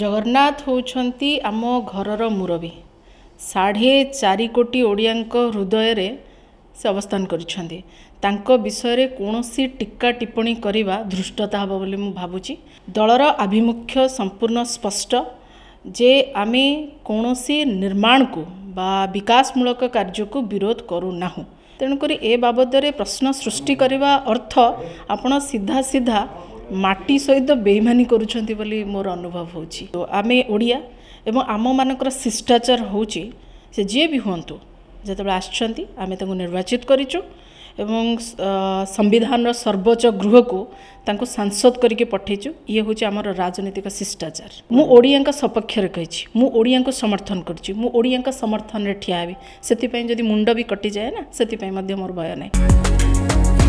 ଜଗନ୍ନାଥ ହେଉଛନ୍ତି ଆମ ଘରର ମୁରବୀ ସାଢ଼େ ଚାରି କୋଟି ଓଡ଼ିଆଙ୍କ ହୃଦୟରେ ସେ ଅବସ୍ଥାନ କରିଛନ୍ତି ତାଙ୍କ ବିଷୟରେ କୌଣସି ଟିକା ଟିପ୍ପଣୀ କରିବା ଧୃଷ୍ଟତା ହେବ ବୋଲି ମୁଁ ଭାବୁଛି ଦଳର ଆଭିମୁଖ୍ୟ ସମ୍ପୂର୍ଣ୍ଣ ସ୍ପଷ୍ଟ ଯେ ଆମେ କୌଣସି ନିର୍ମାଣକୁ ବା ବିକାଶମୂଳକ କାର୍ଯ୍ୟକୁ ବିରୋଧ କରୁନାହୁଁ ତେଣୁକରି ଏ ବାବଦରେ ପ୍ରଶ୍ନ ସୃଷ୍ଟି କରିବା ଅର୍ଥ ଆପଣ ସିଧା ସିଧା ମାଟି ସହିତ ବେଇମାନି କରୁଛନ୍ତି ବୋଲି ମୋର ଅନୁଭବ ହେଉଛି ଆମେ ଓଡ଼ିଆ ଏବଂ ଆମମାନଙ୍କର ଶିଷ୍ଟାଚାର ହେଉଛି ସେ ଯିଏ ବି ହୁଅନ୍ତୁ ଯେତେବେଳେ ଆସିଛନ୍ତି ଆମେ ତାଙ୍କୁ ନିର୍ବାଚିତ କରିଛୁ ଏବଂ ସମ୍ବିଧାନର ସର୍ବୋଚ୍ଚ ଗୃହକୁ ତାଙ୍କୁ ସାଂସଦ କରିକି ପଠାଇଛୁ ଇଏ ହେଉଛି ଆମର ରାଜନୈତିକ ଶିଷ୍ଟାଚାର ମୁଁ ଓଡ଼ିଆଙ୍କ ସପକ୍ଷରେ କହିଛି ମୁଁ ଓଡ଼ିଆଙ୍କୁ ସମର୍ଥନ କରୁଛି ମୁଁ ଓଡ଼ିଆଙ୍କ ସମର୍ଥନରେ ଠିଆ ହେବି ସେଥିପାଇଁ ଯଦି ମୁଣ୍ଡ ବି କଟିଯାଏ ନା ସେଥିପାଇଁ ମଧ୍ୟ ମୋର ଭୟ ନାହିଁ